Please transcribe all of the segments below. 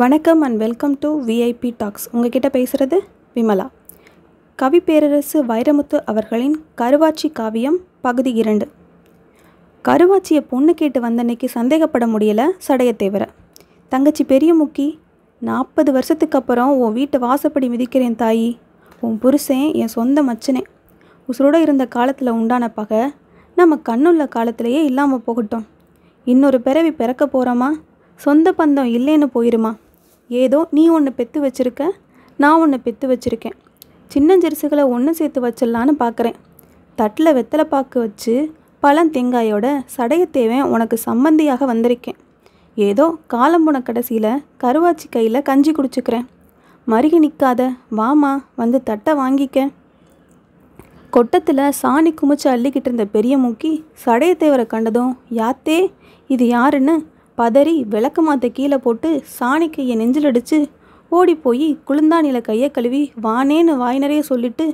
வணக்கம் and welcome to VIP talks உங்ககிட்ட பேசுகிறது விமலா கவி பேரரசு வைரமுத்து அவர்களின் கருவாச்சி காவியம் பகுதி இரண்டு கருவாச்சியை பொண்ணு கேட்டு வந்தன்னைக்கு சந்தேகப்பட முடியலை சடையத்தேவர தங்கச்சி பெரிய முக்கி நாற்பது வருஷத்துக்கு அப்புறம் உன் வீட்டு வாசப்படி மிதிக்கிறேன் தாயி உன் புருஷன் என் சொந்த மச்சனே உசுரோடு இருந்த காலத்தில் உண்டான பகை நம்ம கண்ணுள்ள காலத்திலேயே இல்லாமல் போகட்டும் இன்னொரு பிறவி பிறக்க போகிறோமா சொந்த பந்தம் இல்லைன்னு போயிருமா ஏதோ நீ ஒன்று பெற்று வச்சுருக்க நான் ஒன்று பெற்று வச்சுருக்கேன் சின்ன ஜெருசுகளை ஒன்று சேர்த்து வச்சிடலான்னு பார்க்குறேன் தட்டில் வெத்தலை பாக்கு வச்சு பழம் தேங்காயோட சடைய தேவன் உனக்கு சம்மந்தியாக வந்திருக்கேன் ஏதோ காலம் போன கடைசியில் கருவாச்சி கையில் கஞ்சி குடிச்சுக்கிறேன் மருகி நிற்காத வாமா வந்து தட்டை வாங்கிக்க கொட்டத்தில் சாணி குமிச்சு அள்ளிக்கிட்டு இருந்த பெரிய மூக்கி சடைய தேவரை கண்டதும் யாத்தே இது யாருன்னு பதறி விளக்கு மாத்த கீழே போட்டு சாணி கையை நெஞ்சில் அடித்து ஓடி போய் குளிந்தானில கையை கழுவி வானேன்னு வாய் நிறைய சொல்லிட்டு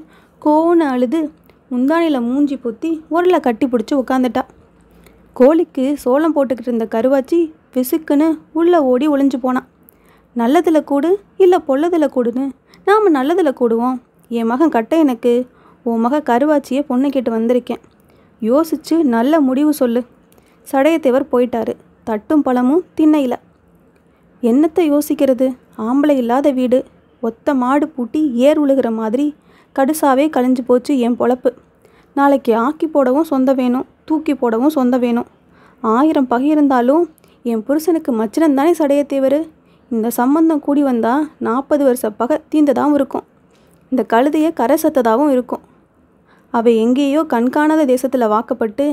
கோன்னு அழுது முந்தானில மூஞ்சி பொத்தி உரலை கட்டி பிடிச்சி உட்காந்துட்டா கோழிக்கு சோளம் போட்டுக்கிட்டு இருந்த கருவாச்சி விசுக்குன்னு உள்ளே ஓடி ஒளிஞ்சு போனான் நல்லதில் கூடு இல்லை பொல்லதில் கூடுன்னு நாம் நல்லதில் கூடுவோம் என் மகன் கட்ட எனக்கு உன் மக கருவாச்சியை பொண்ணு கேட்டு வந்திருக்கேன் யோசித்து நல்ல முடிவு சொல்லு சடையத்தேவர் போயிட்டாரு தட்டும் பழமும் திண்ணையில் என்னத்தை யோசிக்கிறது ஆம்பளை இல்லாத வீடு ஒத்த மாடு பூட்டி ஏர் உழுகிற மாதிரி கடுசாவே கழிஞ்சு போச்சு என் பொழப்பு நாளைக்கு ஆக்கி போடவும் சொந்த வேணும் தூக்கி போடவும் சொந்த வேணும் ஆயிரம் பகை இருந்தாலும் என் புருஷனுக்கு மச்சினம் தானே சடைய தேவர் இந்த சம்பந்தம் கூடி வந்தால் நாற்பது வருஷ பகை தீந்ததாகவும் இருக்கும் இந்த கழுதையை கரை சத்ததாகவும் இருக்கும் அவை எங்கேயோ கண்காணாத தேசத்தில் வாக்கப்பட்டு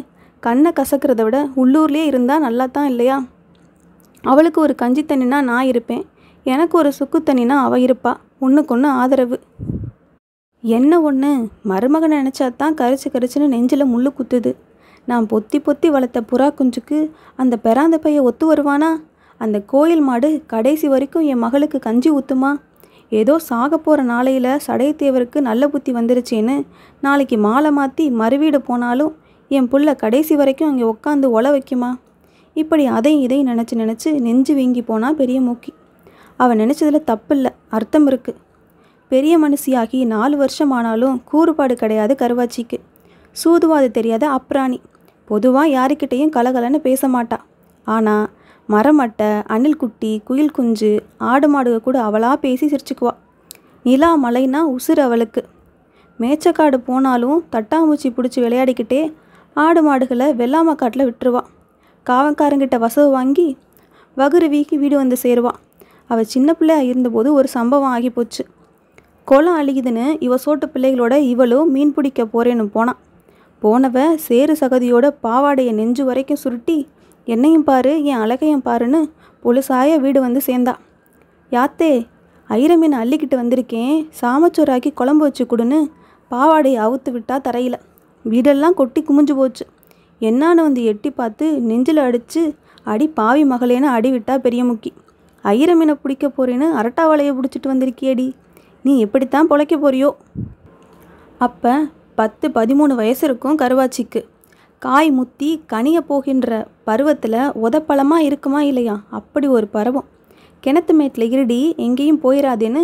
கண்ணை கசக்கிறத விட உள்ளூர்லேயே இருந்தால் நல்லா தான் இல்லையா அவளுக்கு ஒரு கஞ்சி தண்ணினா நான் இருப்பேன் எனக்கு ஒரு சுக்கு தண்ணினா அவள் இருப்பா ஒன்றுக்கு ஒன்று ஆதரவு என்ன ஒன்று மருமகன் நினச்சா தான் கரிச்சு கரிச்சுன்னு நெஞ்சில் முள்ளு குத்துது நான் பொத்தி பொத்தி வளர்த்த புறா குஞ்சுக்கு அந்த பெறாந்த பைய ஒத்து வருவானா அந்த கோயில் மாடு கடைசி வரைக்கும் என் மகளுக்கு கஞ்சி ஊற்றுமா ஏதோ சாக போகிற நாளையில் சடையத்தேவருக்கு நல்ல புத்தி வந்துருச்சேன்னு நாளைக்கு மாலை மாற்றி மறுவீடு போனாலும் என் புள்ள கடைசி வரைக்கும் அங்கே உட்காந்து ஒல வைக்குமா இப்படி அதையும் இதையும் நினச்சி நினச்சி நெஞ்சு வீங்கி போனா பெரிய மூக்கி அவன் நினச்சதில் தப்பில்லை அர்த்தம் இருக்குது பெரிய மனுஷியாகி நாலு வருஷம் ஆனாலும் கூறுபாடு கிடையாது கருவாச்சிக்கு சூதுவாது தெரியாத அப்ராணி பொதுவாக யாருக்கிட்டேயும் கலகலன்னு பேச மாட்டா ஆனால் மரமட்டை அணில் குட்டி குயில் குஞ்சு ஆடு மாடுக கூட அவளாக பேசி சிரிச்சுக்குவா நிலா மலைன்னா உசுறு அவளுக்கு மேச்சக்காடு போனாலும் தட்டாம்பூச்சி பிடிச்சி விளையாடிக்கிட்டே ஆடு மாடுகளை வெள்ளாமை காட்டில் விட்டுருவான் காவங்காரங்கிட்ட வசவு வாங்கி வகுருவிக்கு வீடு வந்து சேருவான் அவள் சின்ன பிள்ளையாக இருந்தபோது ஒரு சம்பவம் ஆகி போச்சு குளம் அழியுதுன்னு இவ சோட்டு பிள்ளைகளோட இவளும் மீன் பிடிக்க போகிறேன்னு போனான் போனவ சேரு சகதியோட பாவாடையை நெஞ்சு வரைக்கும் சுருட்டி என்னையும் பாரு என் அழகையும் பாருன்னு பொழுசாய வீடு வந்து சேர்ந்தா யாத்தே ஐரமீன் அள்ளிக்கிட்டு வந்திருக்கேன் சாமச்சோறாக்கி குழம்பு வச்சு கொடுன்னு பாவாடையை அவுத்து விட்டா தரையில் வீடெல்லாம் கொட்டி குமிஞ்சு போச்சு என்னான்னு வந்து எட்டி பார்த்து நெஞ்சில் அடித்து அடி பாவி மகளேன்னு அடி விட்டா பெரிய முக்கி ஐயர மீனை பிடிக்க போறேன்னு அரட்டா வலையை பிடிச்சிட்டு வந்திருக்கியடி நீ எப்படித்தான் பொழைக்க போறியோ அப்போ பத்து பதிமூணு வயசு இருக்கும் கருவாச்சிக்கு காய் முத்தி கனிய போகின்ற பருவத்தில் உதப்பழமா இருக்குமா இல்லையா அப்படி ஒரு பருவம் கிணத்து மேட்டில் இருடி எங்கேயும் போயிடாதேன்னு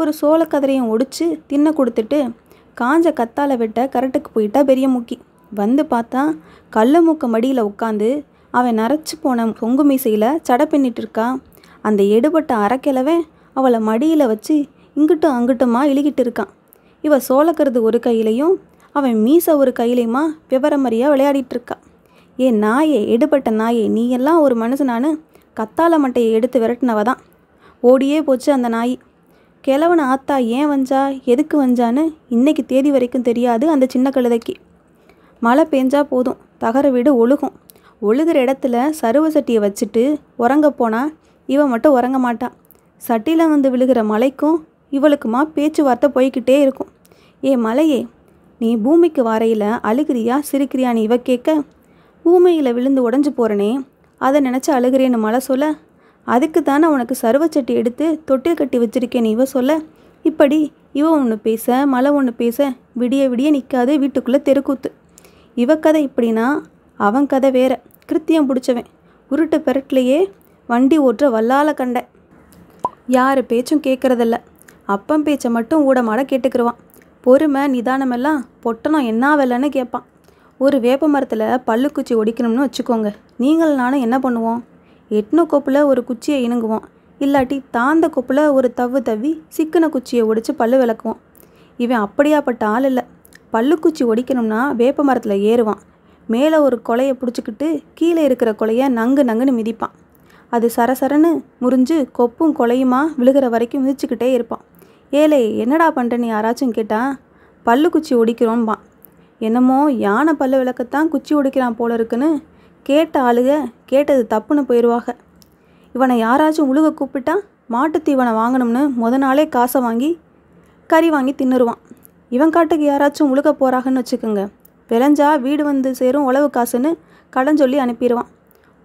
ஒரு சோளக்கதிரையும் ஒடிச்சு தின்ன கொடுத்துட்டு காஞ்ச கத்தால வெட்ட கரட்டுக்கு போயிட்டா பெரிய மூக்கி வந்து பார்த்தா கல்ல மூக்க மடியில் உட்காந்து அவன் நரைச்சி போன பொங்கு மீசையில் சடை பின்னிட்டு இருக்கா அந்த எடுபட்ட அறக்கிழவை அவளை மடியில் வச்சு இங்கிட்டும் அங்கிட்டுமா இழுகிட்டு இருக்கான் இவ சோளக்கிறது ஒரு கையிலையும் அவன் மீசை ஒரு கையிலையுமா விவரமறியாக விளையாடிட்டு இருக்கா ஏ நாயே எடுபட்ட நாயே நீ எல்லாம் ஒரு மனுஷனானு கத்தால மட்டையை எடுத்து விரட்டினவ தான் ஓடியே போச்சு அந்த நாய் கிழவன் ஆத்தா ஏன் வஞ்சா எதுக்கு வஞ்சான்னு இன்னைக்கு தேதி வரைக்கும் தெரியாது அந்த சின்ன கழுதைக்கு மழை பெஞ்சா போதும் தகர வீடு ஒழுகும் ஒழுகிற இடத்துல சருவ சட்டியை வச்சுட்டு உறங்க போனால் இவன் மட்டும் உறங்க மாட்டான் சட்டியில் வந்து விழுகிற மலைக்கும் இவளுக்குமா பேச்சுவார்த்தை போய்கிட்டே இருக்கும் ஏ மலையே நீ பூமிக்கு வரையில் அழுகிறியா சிரிக்கிறியான்னு இவ கேட்க பூமியில் விழுந்து உடஞ்சி போகிறனே அதை நினச்சி அழுகிறேன்னு மழை சொல்ல அதுக்கு தானே உனக்கு சருவச்சட்டி எடுத்து தொட்டில் கட்டி வச்சிருக்கேன்னு இவ சொல்ல இப்படி இவ ஒன்று பேச மழை ஒன்று பேச விடிய விடிய நிற்காது வீட்டுக்குள்ளே தெருக்கூத்து இவ கதை இப்படின்னா அவன் கதை வேற கிருத்தியம் பிடிச்சவன் உருட்டு பெரட்லையே வண்டி ஓட்டுற வல்லால கண்ட யார் பேச்சும் கேட்குறதில்ல அப்பம் பேச்சை மட்டும் ஊடமாட கேட்டுக்கிருவான் பொறுமை நிதானமெல்லாம் பொட்டணம் என்ன வேலைன்னு கேட்பான் ஒரு வேப்ப மரத்தில் பல்லுக்குச்சி ஒடிக்கணும்னு வச்சுக்கோங்க நீங்கள் நானும் என்ன பண்ணுவோம் எட்டின கொப்பில் ஒரு குச்சியை இணங்குவோம் இல்லாட்டி தாந்த கொப்பில் ஒரு தவ்வு தவ்வி சிக்கன குச்சியை ஒடிச்சு பல்லு விளக்குவோம் இவன் அப்படியாப்பட்ட ஆள் இல்லை பல்லுக்குச்சி ஒடிக்கணும்னா வேப்ப மரத்தில் ஏறுவான் மேலே ஒரு கொலையை பிடிச்சிக்கிட்டு கீழே இருக்கிற கொலையை நங்கு நங்குன்னு மிதிப்பான் அது சரசரன்னு முறிஞ்சு கொப்பும் கொலையுமா விழுகிற வரைக்கும் மிதிச்சுக்கிட்டே இருப்பான் ஏழை என்னடா பண்ணுறேன்னு யாராச்சும் கேட்டால் பல்லு குச்சி ஒடிக்கிறோம்பான் என்னமோ யானை பல்லு விளக்கத்தான் குச்சி ஒடிக்கிறான் போல இருக்குன்னு கேட்ட ஆளுக கேட்டது தப்புன்னு போயிடுவாங்க இவனை யாராச்சும் உழுக கூப்பிட்டா மாட்டுத்தீவனை வாங்கணும்னு முத நாளே காசை வாங்கி கறி வாங்கி தின்னுருவான் இவன் காட்டுக்கு யாராச்சும் உழுக போகிறாங்கன்னு வச்சுக்கோங்க விளைஞ்சா வீடு வந்து சேரும் உழவு காசுன்னு கடன் சொல்லி அனுப்பிடுவான்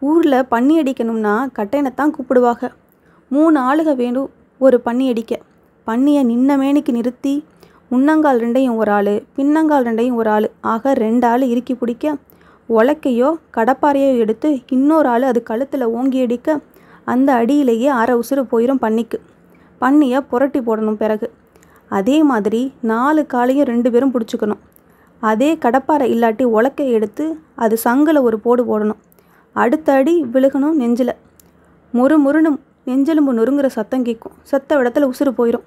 ஊரில் பண்ணி அடிக்கணும்னா கட்டையனைத்தான் கூப்பிடுவாங்க மூணு ஆளுக வேணும் ஒரு பண்ணி அடிக்க பண்ணியை நின்ன மேனிக்கு நிறுத்தி முன்னங்கால் ரெண்டையும் ஒரு ஆள் பின்னங்கால் ரெண்டையும் ஒரு ஆள் ஆக ரெண்டு ஆள் இறுக்கி பிடிக்க உலக்கையோ கடப்பாரையோ எடுத்து இன்னொரு ஆள் அது கழுத்தில் ஓங்கி அடிக்க அந்த அடியிலேயே அற உசுறு போயிடும் பண்ணிக்கு பண்ணியை புரட்டி போடணும் பிறகு அதே மாதிரி நாலு காலையும் ரெண்டு பேரும் பிடிச்சிக்கணும் அதே கடப்பாறை இல்லாட்டி உலக்கை எடுத்து அது சங்கில் ஒரு போடு போடணும் அடுத்த அடி விழுகணும் நெஞ்சில் முறு முருணும் நெஞ்செலும்பு நொறுங்குற சத்தம் கேட்கும் செத்த இடத்துல உசுறு போயிடும்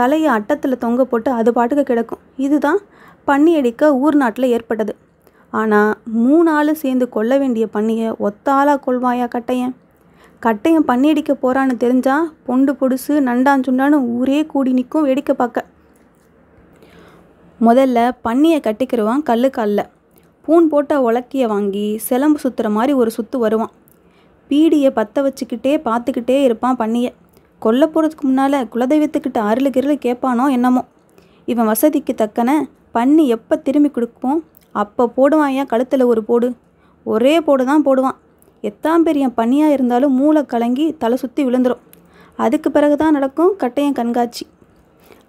தலையை அட்டத்தில் தொங்க போட்டு அது பாட்டுக்கு கிடக்கும் இதுதான் பண்ணி அடிக்க ஊர் நாட்டில் ஏற்பட்டது ஆனால் மூணாள் சேர்ந்து கொல்ல வேண்டிய பண்ணியை ஒத்தாளாக கொள்வாயா கட்டையன் கட்டையன் பண்ணி அடிக்க போகிறான்னு தெரிஞ்சால் பொண்டு பொடுசு நண்டாஞ்சுண்டான்னு ஊரே கூடி நிற்கும் வேடிக்கை பார்க்க முதல்ல பண்ணியை கட்டிக்கிறவான் கல் கல்ல பூன் போட்ட உலக்கிய வாங்கி சிலம்பு சுற்றுற மாதிரி ஒரு சுற்று வருவான் பீடியை பற்ற வச்சுக்கிட்டே பார்த்துக்கிட்டே இருப்பான் பண்ணியை கொல்ல போகிறதுக்கு முன்னால் குலதெய்வத்துக்கிட்ட அருள் கிருள் கேட்பானோ என்னமோ இவன் வசதிக்கு தக்கன பண்ணி எப்போ திரும்பி கொடுப்போம் அப்போ போடுவான் ஏன் கழுத்தில் ஒரு போடு ஒரே போடு தான் போடுவான் எத்தாம் பெரிய பனியாக இருந்தாலும் மூளை கலங்கி தலை சுற்றி விழுந்துடும் அதுக்கு பிறகு தான் நடக்கும் கட்டையன் கண்காட்சி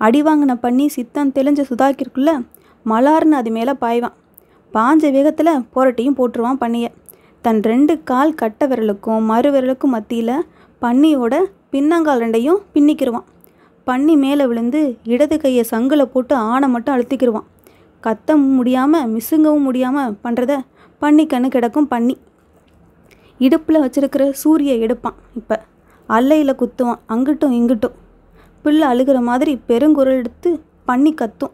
அடி வாங்கின பண்ணி சித்தம் தெளிஞ்ச சுதாக்கிற்குள்ள மலார்னு அது மேலே பாய்வான் பாஞ்ச வேகத்தில் போரட்டையும் போட்டுருவான் பண்ணியை தன் ரெண்டு கால் கட்ட விரலுக்கும் மறு விரலுக்கும் மத்தியில் பன்னியோட பின்னங்கால் ரெண்டையும் பின்னிக்கிருவான் பன்னி மேலே விழுந்து இடது கையை சங்கில போட்டு ஆணை மட்டும் அழுத்திக்கிருவான் கத்தவும் முடியாமல் மிசுங்கவும் முடியாமல் பண்ணுறத பண்ணி கண்ணு கிடக்கும் பண்ணி இடுப்பில் வச்சுருக்கிற சூரிய எடுப்பான் இப்போ அல்லையில் குத்துவான் அங்கிட்டும் இங்கிட்டும் பிள்ளை அழுகிற மாதிரி பெருங்குரல் எடுத்து பண்ணி கத்தும்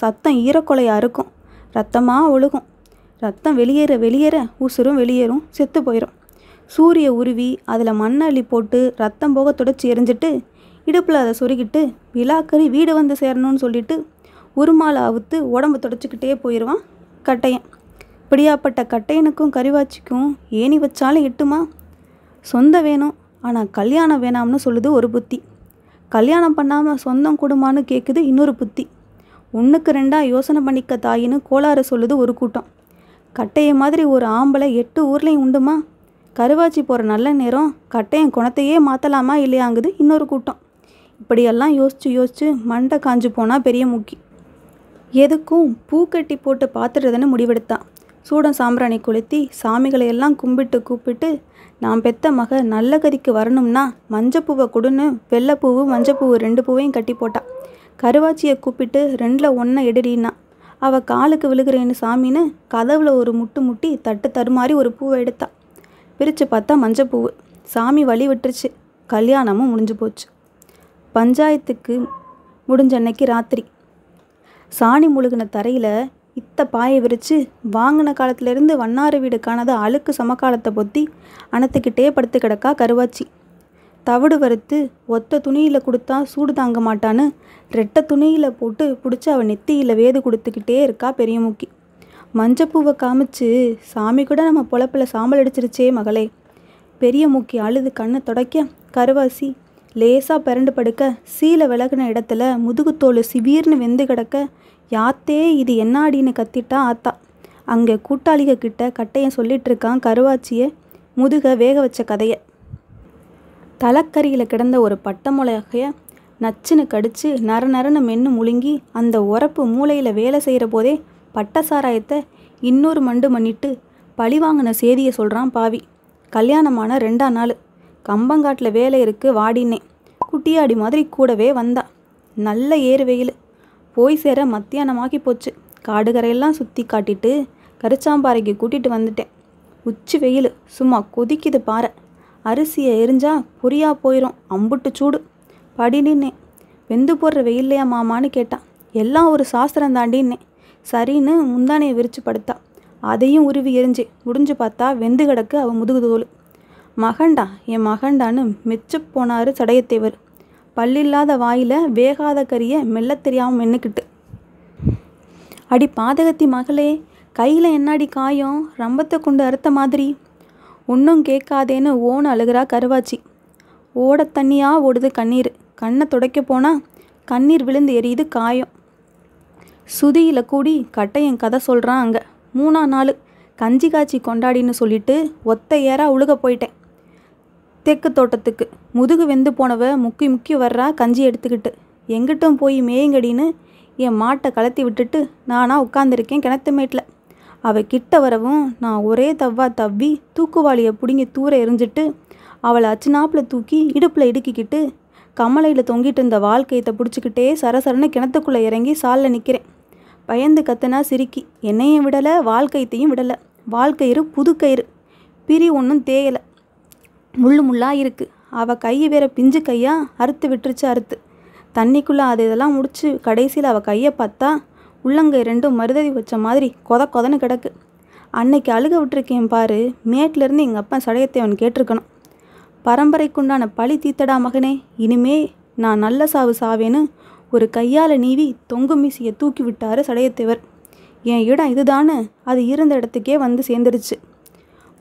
சத்தம் ஈரக்கொலையாக இருக்கும் ரத்தமாக ஒழுகும் ரத்தம் வெளியேற வெளியேற ஊசுரும் வெளியேறும் செத்து போயிடும் சூரிய உருவி அதில் மண்ணள்ளி போட்டு ரத்தம் போக துடைச்சி எரிஞ்சிட்டு இடுப்பில் அதை சொருகிட்டு விழாக்கறி வீடு வந்து சேரணும்னு சொல்லிட்டு உருமாலை அவுத்து உடம்பு தொடச்சிக்கிட்டே போயிடுவான் கட்டையன் இப்படியாப்பட்ட கட்டையனுக்கும் கறிவாச்சிக்கும் ஏணி வச்சாலும் எட்டுமா சொந்த வேணும் ஆனால் கல்யாணம் வேணாம்னு சொல்லுது ஒரு புத்தி கல்யாணம் பண்ணாமல் சொந்தம் கொடுமான்னு கேட்குது இன்னொரு புத்தி ஒன்றுக்கு ரெண்டாக யோசனை பண்ணிக்க தாயின்னு கோளாறு சொல்லுது ஒரு கூட்டம் கட்டையை மாதிரி ஒரு ஆம்பளை எட்டு ஊர்லேயும் உண்டுமா கருவாச்சி போகிற நல்ல நேரம் கட்டையன் குணத்தையே மாற்றலாமா இல்லையாங்குது இன்னொரு கூட்டம் இப்படியெல்லாம் யோசித்து யோசித்து மண்டை காஞ்சு போனால் பெரிய முக்கி எதுக்கும் பூ கட்டி போட்டு பார்த்துடுறதுன்னு முடிவெடுத்தான் சூடம் சாம்பிராணி குளுத்தி சாமிகளை எல்லாம் கும்பிட்டு கூப்பிட்டு நான் பெத்த மக நல்ல கதிக்கு வரணும்னா மஞ்சப்பூவை கொடுன்னு வெள்ளைப்பூவு மஞ்சப்பூவு ரெண்டு பூவையும் கட்டி போட்டான் கருவாச்சியை கூப்பிட்டு ரெண்டில் ஒன்றை எடுறின்னா அவள் காலுக்கு விழுகிறேன்னு சாமின்னு கதவில் ஒரு முட்டு முட்டி தட்டு தருமாறி ஒரு பூவை எடுத்தா பிரித்து பார்த்தா மஞ்சப்பூவு சாமி வழி விட்டுருச்சு கல்யாணமும் முடிஞ்சு போச்சு பஞ்சாயத்துக்கு முடிஞ்ச அன்னைக்கு ராத்திரி சாணி முழுகின தரையில் இத்த பாயை விரித்து வாங்கின காலத்திலேருந்து வண்ணாறு வீடு காணாத அழுக்கு சமகாலத்தை பொத்தி அணத்துக்கிட்டே படுத்து கிடக்கா கருவாச்சி தவிடு வறுத்து ஒத்த துணியில் கொடுத்தா சூடு தாங்க மாட்டான்னு ரெட்டை துணியில் போட்டு பிடிச்சி அவன் நெத்தியில் வேது கொடுத்துக்கிட்டே இருக்கா மூக்கி மஞ்சப்பூவை காமிச்சு சாமி கூட நம்ம பொழப்பில் சாம்பல் அடிச்சிருச்சே மகளே பெரிய மூக்கி அழுது கண்ணை தொடக்க கருவாசி லேசாக பிறண்டு படுக்க சீலை விலகின இடத்துல முதுகுத்தோல் சிவீர்னு வெந்து கிடக்க யாத்தே இது என்னாடின்னு கத்திட்டா ஆத்தா அங்கே கூட்டாளிக கிட்ட கட்டையன் சொல்லிட்டு இருக்கான் கருவாச்சியை முதுக வேக வச்ச கதையை தலக்கரியில் கிடந்த ஒரு பட்டை மிளகையை நச்சுன்னு கடிச்சு நர நரன்னு மென்று முழுங்கி அந்த உரப்பு மூளையில் வேலை செய்கிற போதே பட்ட சாராயத்தை இன்னொரு மண்டு மன்னிட்டு பழிவாங்கின சேதியை சொல்கிறான் பாவி கல்யாணமான ரெண்டாம் நாள் கம்பங்காட்டில் வேலை இருக்குது வாடினேன் குட்டியாடி மாதிரி கூடவே வந்தா நல்ல ஏறு வெயில் போய் சேர மத்தியானமாக்கி போச்சு காடுகரையெல்லாம் சுற்றி காட்டிட்டு கரிச்சாம்பாறைக்கு கூட்டிகிட்டு வந்துட்டேன் உச்சி வெயில் சும்மா கொதிக்குது பாறை அரிசியை எரிஞ்சா பொரியா போயிடும் அம்புட்டு சூடு படி வெந்து போடுற வெயில்லையா மாமான்னு கேட்டான் எல்லாம் ஒரு சாஸ்திரம் தாண்டின்னேன் சரின்னு முந்தானையை விரிச்சு படுத்தா அதையும் உருவி எரிஞ்சு முடிஞ்சு பார்த்தா வெந்து கிடக்கு அவன் முதுகு மகண்டா என் மகண்டான்னு மெச்சு போனார் சடையத்தேவர் பல்லில்லாத வாயில் வேகாத கறிய மெல்ல தெரியாமல் மென்னுக்கிட்டு அடி பாதகத்தி மகளே கையில் என்னாடி காயம் ரம்பத்தை கொண்டு அறுத்த மாதிரி ஒன்றும் கேட்காதேன்னு ஓன் அழுகிறா கருவாச்சி ஓட தண்ணியாக ஓடுது கண்ணீர் கண்ணை துடைக்க போனால் கண்ணீர் விழுந்து எரியுது காயம் சுதியில் கூடி கட்டையன் கதை சொல்கிறான் அங்கே மூணா நாள் கஞ்சி காய்ச்சி கொண்டாடின்னு சொல்லிட்டு ஒத்த ஏறா உழுக போயிட்டேன் தெற்கு தோட்டத்துக்கு முதுகு வெந்து போனவ முக்கி முக்கி வர்றா கஞ்சி எடுத்துக்கிட்டு எங்கிட்டும் போய் மேயங்கடின்னு என் மாட்டை கலத்தி விட்டுட்டு நானாக உட்காந்துருக்கேன் கிணத்து மேட்டில் அவள் கிட்ட வரவும் நான் ஒரே தவ்வா தவ்வி தூக்குவாளியை பிடுங்கி தூர எரிஞ்சிட்டு அவளை அச்சுனாப்பில் தூக்கி இடுப்பில் இடுக்கிக்கிட்டு கமலையில் தொங்கிட்டு இருந்த வாழ்க்கையத்தை பிடிச்சிக்கிட்டே சரசரன்னு கிணத்துக்குள்ளே இறங்கி சாலில் நிற்கிறேன் பயந்து கத்தனா சிரிக்கி என்னையும் விடலை வாழ்க்கையத்தையும் விடலை வாழ்க்கயிறு புது கயிறு பிரி ஒன்றும் தேயலை முள் முள்ளாக இருக்குது அவள் கை வேற பிஞ்சு கையாக அறுத்து விட்டுருச்சு அறுத்து தண்ணிக்குள்ளே அது இதெல்லாம் முடிச்சு கடைசியில் அவள் கையை பார்த்தா உள்ளங்கை ரெண்டும் மருதவி வச்ச மாதிரி கொத கொதன்னு கிடக்கு அன்னைக்கு அழுக விட்டுருக்கேன் பாரு மேட்லேருந்து எங்கள் அப்பா சடையத்தை அவன் கேட்டிருக்கணும் பரம்பரைக்குண்டான பழி தீத்தடா மகனே இனிமே நான் நல்ல சாவு சாவேன்னு ஒரு கையால் நீவி தொங்கு மீசியை தூக்கி விட்டார் சடையத்தேவர் என் இடம் இதுதானே அது இருந்த இடத்துக்கே வந்து சேர்ந்துருச்சு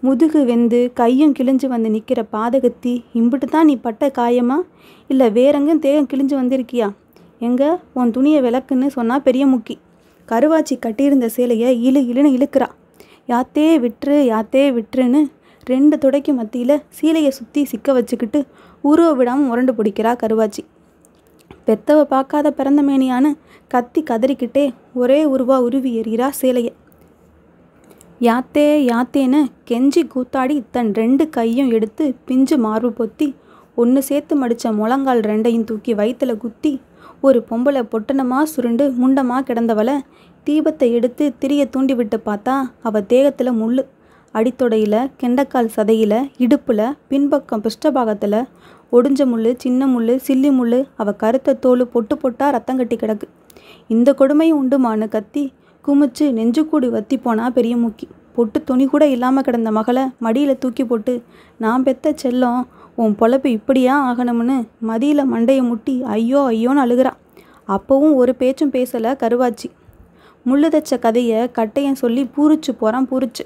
முதுகு வெந்து கையும் கிழிஞ்சு வந்து நிற்கிற பாதகத்தி இம்பிட்டு தான் நீ பட்ட காயமா இல்லை வேறெங்கும் தேகம் கிழிஞ்சு வந்திருக்கியா எங்க உன் துணியை விளக்குன்னு சொன்னால் பெரிய முக்கி கருவாச்சி கட்டியிருந்த சேலையை இழு இழுன்னு இழுக்கிறா யாத்தே விட்டுரு யாத்தே விட்டுருன்னு ரெண்டு துடைக்கு மத்தியில் சீலையை சுற்றி சிக்க வச்சுக்கிட்டு உருவ விடாமல் உரண்டு பிடிக்கிறா கருவாச்சி பெத்தவை பார்க்காத பிறந்த மேனியான்னு கத்தி கதறிக்கிட்டே ஒரே உருவா உருவி எறிகிறா சேலையை யாத்தே யாத்தேன்னு கெஞ்சி கூத்தாடி தன் ரெண்டு கையும் எடுத்து பிஞ்சு மார்பு பொத்தி ஒன்று சேர்த்து மடித்த முழங்கால் ரெண்டையும் தூக்கி வயிற்றில் குத்தி ஒரு பொம்பளை பொட்டனமாக சுருண்டு முண்டமாக கிடந்தவளை தீபத்தை எடுத்து திரிய தூண்டி விட்டு பார்த்தா அவள் தேகத்தில் முள் அடித்தொடையில் கெண்டக்கால் சதையில் இடுப்பில் பின்பக்கம் பிஷ்டபாகத்தில் ஒடிஞ்ச முள் சின்ன முள் சில்லி முள் அவள் கருத்த தோல் பொட்டு பொட்டா ரத்தம் கட்டி கிடக்கு இந்த கொடுமை உண்டுமானு கத்தி குமிச்சு நெஞ்சுக்கூடு வத்தி போனா பெரிய முக்கி பொட்டு துணி கூட இல்லாமல் கிடந்த மகளை மடியில் தூக்கி போட்டு நான் பெத்த செல்லம் உன் பொழப்பு இப்படியா ஆகணும்னு மதியில் மண்டையை முட்டி ஐயோ ஐயோன்னு அழுகிறான் அப்போவும் ஒரு பேச்சும் பேசலை கருவாச்சி முள்ளு தச்ச கதையை கட்டையன் சொல்லி பூரிச்சு போகிறான் பூரிச்சு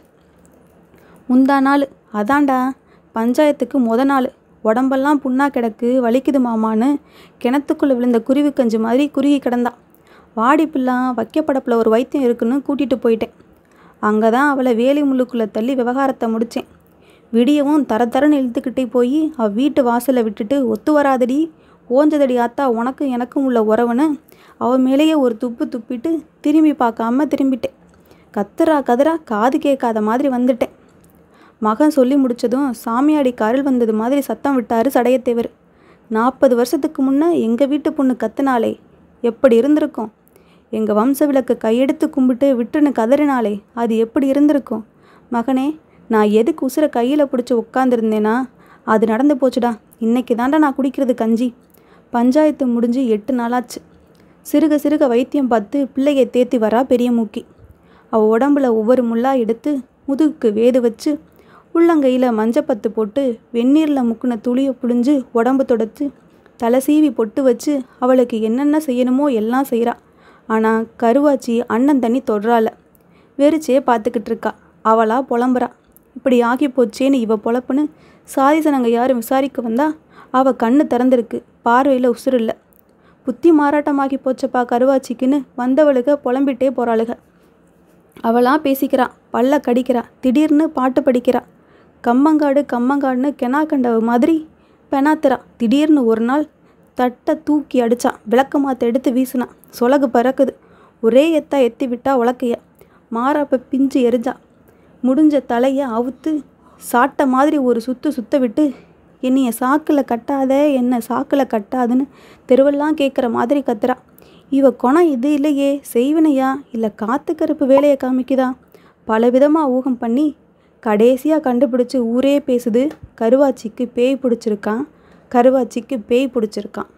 முந்தா நாள் அதாண்டா பஞ்சாயத்துக்கு முத நாள் உடம்பெல்லாம் புண்ணா கிடக்கு வலிக்குது மாமான்னு கிணத்துக்குள்ளே விழுந்த குருவி கஞ்சி மாதிரி குறுகி கிடந்தா வாடிப்பில்லாம் வைக்கப்படப்பில் ஒரு வைத்தியம் இருக்குன்னு கூட்டிகிட்டு போயிட்டேன் அங்கே தான் அவளை வேலி முள்ளுக்குள்ளே தள்ளி விவகாரத்தை முடித்தேன் விடியவும் தர தரன்னு இழுத்துக்கிட்டே போய் அவள் வீட்டு வாசலை விட்டுட்டு ஒத்து வராதடி ஓஞ்சதடி ஆத்தா உனக்கும் எனக்கும் உள்ள உறவுன்னு அவன் மேலேயே ஒரு துப்பு துப்பிட்டு திரும்பி பார்க்காம திரும்பிட்டேன் கத்துறா கதறா காது கேட்காத மாதிரி வந்துட்டேன் மகன் சொல்லி முடித்ததும் சாமியாடி கருள் வந்தது மாதிரி சத்தம் விட்டார் சடையத்தேவர் நாற்பது வருஷத்துக்கு முன்னே எங்கள் வீட்டு பொண்ணு கத்துனாலே எப்படி இருந்திருக்கும் எங்கள் வம்ச விளக்கு கையெடுத்து கும்பிட்டு விட்டுன்னு கதறினாலே அது எப்படி இருந்திருக்கும் மகனே நான் எதுக்கு உசுரை கையில் பிடிச்சி உட்காந்துருந்தேன்னா அது நடந்து போச்சுடா இன்னைக்கு தாண்டா நான் குடிக்கிறது கஞ்சி பஞ்சாயத்து முடிஞ்சு எட்டு நாளாச்சு சிறுக சிறுக வைத்தியம் பார்த்து பிள்ளையை தேத்தி வரா பெரிய மூக்கி அவள் உடம்புல ஒவ்வொரு முள்ளாக எடுத்து முதுகுக்கு வேது வச்சு உள்ளங்கையில் மஞ்சப்பத்து போட்டு வெந்நீரில் முக்குன துளியை புழிஞ்சு உடம்பு தொடச்சு தலை சீவி பொட்டு வச்சு அவளுக்கு என்னென்ன செய்யணுமோ எல்லாம் செய்கிறாள் ஆனால் கருவாச்சி அண்ணன் தண்ணி தொடரால வெறிச்சே பார்த்துக்கிட்டு இருக்கா அவளாக புலம்புறா இப்படி ஆகி போச்சேன்னு இவ புலப்புன்னு சாதிசனங்க யாரும் விசாரிக்க வந்தா அவள் கண்ணு திறந்துருக்கு பார்வையில் உசுறு இல்லை புத்தி மாறாட்டமாகி போச்சப்பா கருவாச்சிக்குன்னு வந்தவளுக புலம்பிட்டே போகிறாளுக அவளாம் பேசிக்கிறா பல்ல கடிக்கிறா திடீர்னு பாட்டு படிக்கிறா கம்மங்காடு கம்மங்காடுன்னு கெனா கண்டவ மாதிரி பெனாத்துறா திடீர்னு ஒரு நாள் தட்டை தூக்கி அடித்தான் விளக்க மாற்ற எடுத்து வீசினான் சொலகு பறக்குது ஒரே எத்தா எத்தி விட்டா உலக்கைய மாறப்ப பிஞ்சு எரிஞ்சான் முடிஞ்ச தலையை அவுத்து சாட்ட மாதிரி ஒரு சுத்து சுத்த விட்டு என்னைய சாக்கில் கட்டாத என்னை சாக்கில் கட்டாதுன்னு தெருவெல்லாம் கேட்குற மாதிரி கத்துறா இவ குணம் இது இல்லையே செய்வினையா இல்லை காத்து கருப்பு வேலையை காமிக்குதா பலவிதமாக ஊகம் பண்ணி கடைசியாக கண்டுபிடிச்சி ஊரே பேசுது கருவாச்சிக்கு பேய் பிடிச்சிருக்கான் கருவாச்சிக்கு பேய் பிடிச்சிருக்கான்